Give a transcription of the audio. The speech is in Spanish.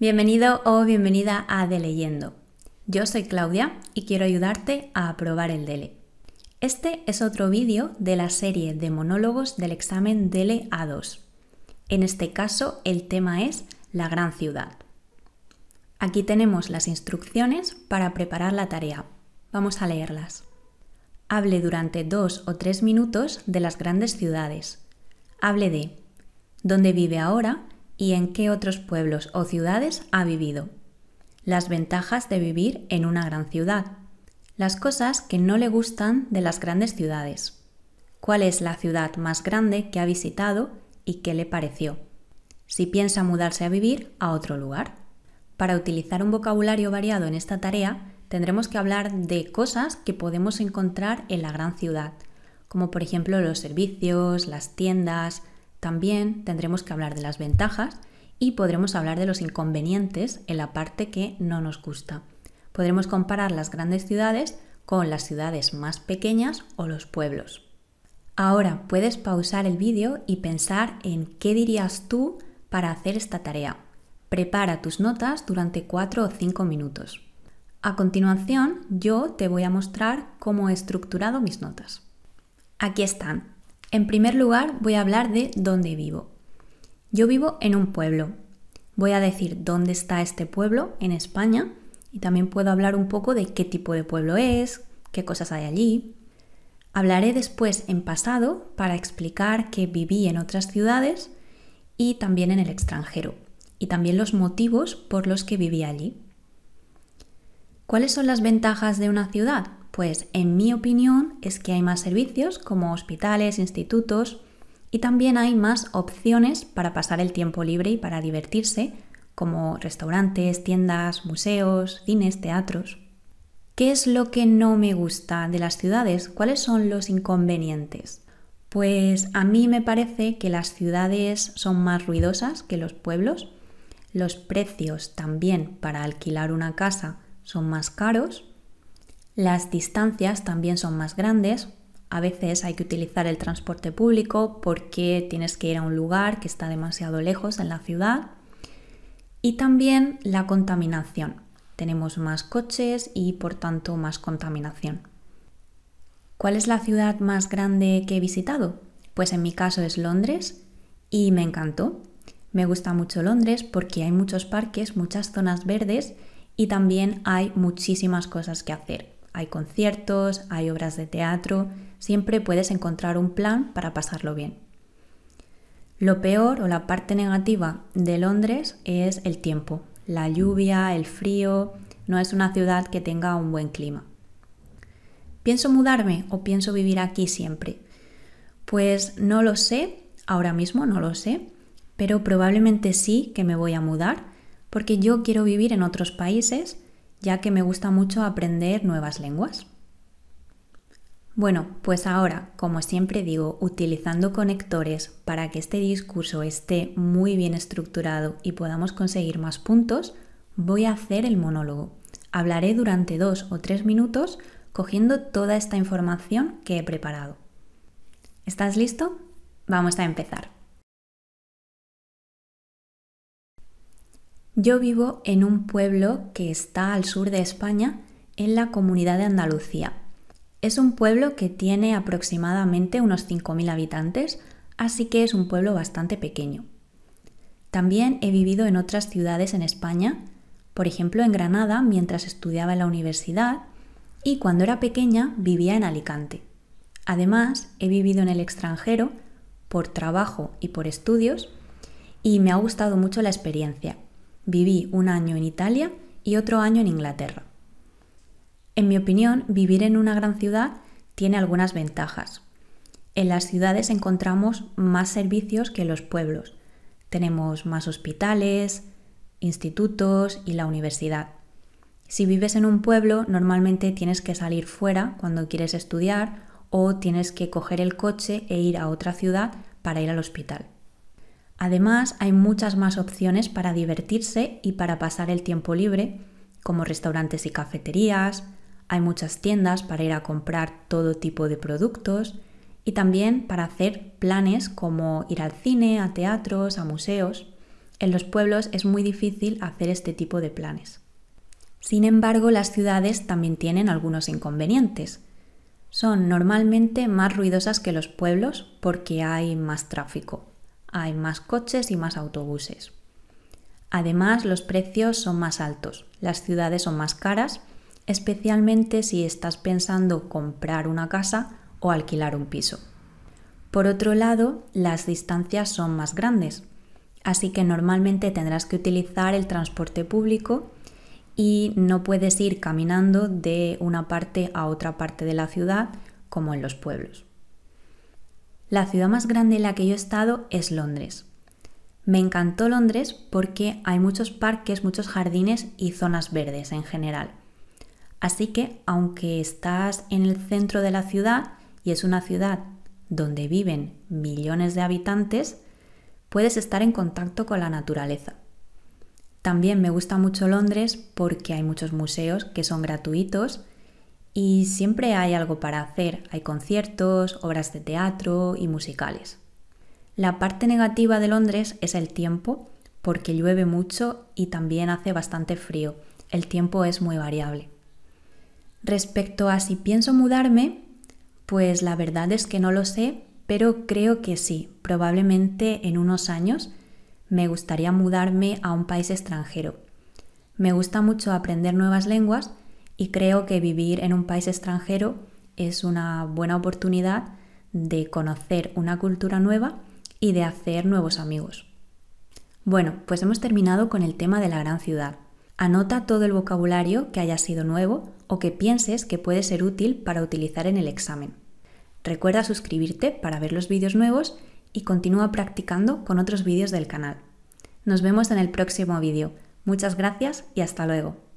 Bienvenido o bienvenida a DELEYENDO, Yo soy Claudia y quiero ayudarte a aprobar el DELE. Este es otro vídeo de la serie de monólogos del examen DELE A2. En este caso, el tema es la gran ciudad. Aquí tenemos las instrucciones para preparar la tarea. Vamos a leerlas. Hable durante dos o tres minutos de las grandes ciudades. Hable de dónde vive ahora y en qué otros pueblos o ciudades ha vivido. Las ventajas de vivir en una gran ciudad. Las cosas que no le gustan de las grandes ciudades. ¿Cuál es la ciudad más grande que ha visitado y qué le pareció? Si piensa mudarse a vivir a otro lugar. Para utilizar un vocabulario variado en esta tarea, tendremos que hablar de cosas que podemos encontrar en la gran ciudad, como por ejemplo los servicios, las tiendas, también tendremos que hablar de las ventajas y podremos hablar de los inconvenientes en la parte que no nos gusta. Podremos comparar las grandes ciudades con las ciudades más pequeñas o los pueblos. Ahora puedes pausar el vídeo y pensar en qué dirías tú para hacer esta tarea. Prepara tus notas durante 4 o 5 minutos. A continuación, yo te voy a mostrar cómo he estructurado mis notas. Aquí están en primer lugar, voy a hablar de dónde vivo. Yo vivo en un pueblo. Voy a decir dónde está este pueblo en España y también puedo hablar un poco de qué tipo de pueblo es, qué cosas hay allí. Hablaré después en pasado para explicar que viví en otras ciudades y también en el extranjero y también los motivos por los que viví allí. ¿Cuáles son las ventajas de una ciudad? Pues en mi opinión es que hay más servicios como hospitales, institutos y también hay más opciones para pasar el tiempo libre y para divertirse, como restaurantes, tiendas, museos, cines, teatros. ¿Qué es lo que no me gusta de las ciudades? ¿Cuáles son los inconvenientes? Pues a mí me parece que las ciudades son más ruidosas que los pueblos. Los precios también para alquilar una casa son más caros las distancias también son más grandes. A veces hay que utilizar el transporte público porque tienes que ir a un lugar que está demasiado lejos en la ciudad. Y también la contaminación. Tenemos más coches y por tanto más contaminación. ¿Cuál es la ciudad más grande que he visitado? Pues en mi caso es Londres y me encantó. Me gusta mucho Londres porque hay muchos parques, muchas zonas verdes y también hay muchísimas cosas que hacer. Hay conciertos, hay obras de teatro, siempre puedes encontrar un plan para pasarlo bien. Lo peor o la parte negativa de Londres es el tiempo, la lluvia, el frío, no es una ciudad que tenga un buen clima. ¿Pienso mudarme o pienso vivir aquí siempre? Pues no lo sé, ahora mismo no lo sé, pero probablemente sí que me voy a mudar porque yo quiero vivir en otros países ya que me gusta mucho aprender nuevas lenguas. Bueno, pues ahora, como siempre digo, utilizando conectores para que este discurso esté muy bien estructurado y podamos conseguir más puntos, voy a hacer el monólogo. Hablaré durante dos o tres minutos cogiendo toda esta información que he preparado. ¿Estás listo? Vamos a empezar. Yo vivo en un pueblo que está al sur de España, en la comunidad de Andalucía. Es un pueblo que tiene aproximadamente unos 5.000 habitantes, así que es un pueblo bastante pequeño. También he vivido en otras ciudades en España, por ejemplo en Granada mientras estudiaba en la universidad y cuando era pequeña vivía en Alicante. Además, he vivido en el extranjero por trabajo y por estudios y me ha gustado mucho la experiencia. Viví un año en Italia y otro año en Inglaterra. En mi opinión, vivir en una gran ciudad tiene algunas ventajas. En las ciudades encontramos más servicios que en los pueblos. Tenemos más hospitales, institutos y la universidad. Si vives en un pueblo, normalmente tienes que salir fuera cuando quieres estudiar o tienes que coger el coche e ir a otra ciudad para ir al hospital. Además, hay muchas más opciones para divertirse y para pasar el tiempo libre, como restaurantes y cafeterías, hay muchas tiendas para ir a comprar todo tipo de productos y también para hacer planes como ir al cine, a teatros, a museos. En los pueblos es muy difícil hacer este tipo de planes. Sin embargo, las ciudades también tienen algunos inconvenientes. Son normalmente más ruidosas que los pueblos porque hay más tráfico hay más coches y más autobuses. Además, los precios son más altos, las ciudades son más caras, especialmente si estás pensando comprar una casa o alquilar un piso. Por otro lado, las distancias son más grandes, así que normalmente tendrás que utilizar el transporte público y no puedes ir caminando de una parte a otra parte de la ciudad como en los pueblos la ciudad más grande en la que yo he estado es Londres. Me encantó Londres porque hay muchos parques, muchos jardines y zonas verdes en general. Así que, aunque estás en el centro de la ciudad y es una ciudad donde viven millones de habitantes, puedes estar en contacto con la naturaleza. También me gusta mucho Londres porque hay muchos museos que son gratuitos y siempre hay algo para hacer, hay conciertos, obras de teatro y musicales. La parte negativa de Londres es el tiempo, porque llueve mucho y también hace bastante frío. El tiempo es muy variable. Respecto a si pienso mudarme, pues la verdad es que no lo sé, pero creo que sí. Probablemente en unos años me gustaría mudarme a un país extranjero. Me gusta mucho aprender nuevas lenguas y creo que vivir en un país extranjero es una buena oportunidad de conocer una cultura nueva y de hacer nuevos amigos. Bueno, pues hemos terminado con el tema de la gran ciudad. Anota todo el vocabulario que haya sido nuevo o que pienses que puede ser útil para utilizar en el examen. Recuerda suscribirte para ver los vídeos nuevos y continúa practicando con otros vídeos del canal. Nos vemos en el próximo vídeo. Muchas gracias y hasta luego.